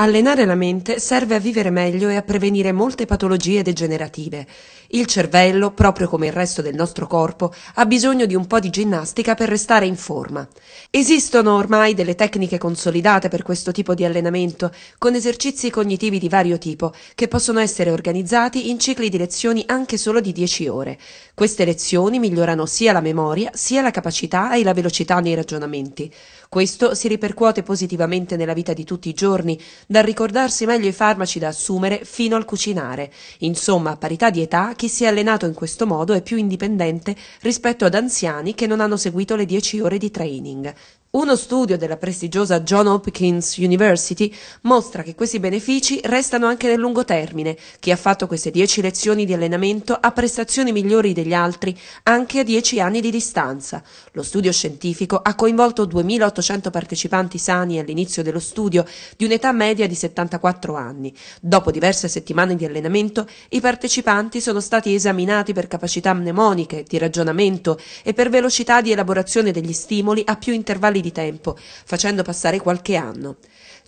Allenare la mente serve a vivere meglio e a prevenire molte patologie degenerative. Il cervello, proprio come il resto del nostro corpo, ha bisogno di un po' di ginnastica per restare in forma. Esistono ormai delle tecniche consolidate per questo tipo di allenamento, con esercizi cognitivi di vario tipo, che possono essere organizzati in cicli di lezioni anche solo di 10 ore. Queste lezioni migliorano sia la memoria, sia la capacità e la velocità nei ragionamenti. Questo si ripercuote positivamente nella vita di tutti i giorni, dal ricordarsi meglio i farmaci da assumere fino al cucinare. Insomma, a parità di età, chi si è allenato in questo modo è più indipendente rispetto ad anziani che non hanno seguito le 10 ore di training. Uno studio della prestigiosa John Hopkins University mostra che questi benefici restano anche nel lungo termine. Chi ha fatto queste 10 lezioni di allenamento ha prestazioni migliori degli altri anche a 10 anni di distanza. Lo studio scientifico ha coinvolto 2.800 partecipanti sani all'inizio dello studio di un'età media di 74 anni. Dopo diverse settimane di allenamento i partecipanti sono stati esaminati per capacità mnemoniche, di ragionamento e per velocità di elaborazione degli stimoli a più intervalli di tempo facendo passare qualche anno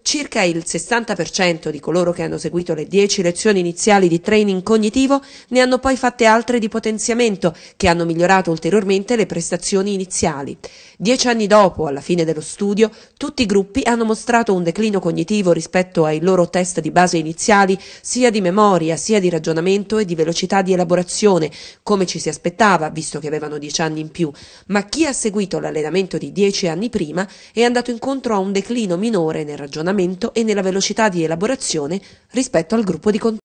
circa il 60% di coloro che hanno seguito le 10 lezioni iniziali di training cognitivo ne hanno poi fatte altre di potenziamento che hanno migliorato ulteriormente le prestazioni iniziali. Dieci anni dopo, alla fine dello studio, tutti i gruppi hanno mostrato un declino cognitivo rispetto ai loro test di base iniziali sia di memoria sia di ragionamento e di velocità di elaborazione, come ci si aspettava visto che avevano 10 anni in più, ma chi ha seguito l'allenamento di 10 anni prima è andato incontro a un declino minore nel ragionamento aggiornamento e nella velocità di elaborazione rispetto al gruppo di controllo.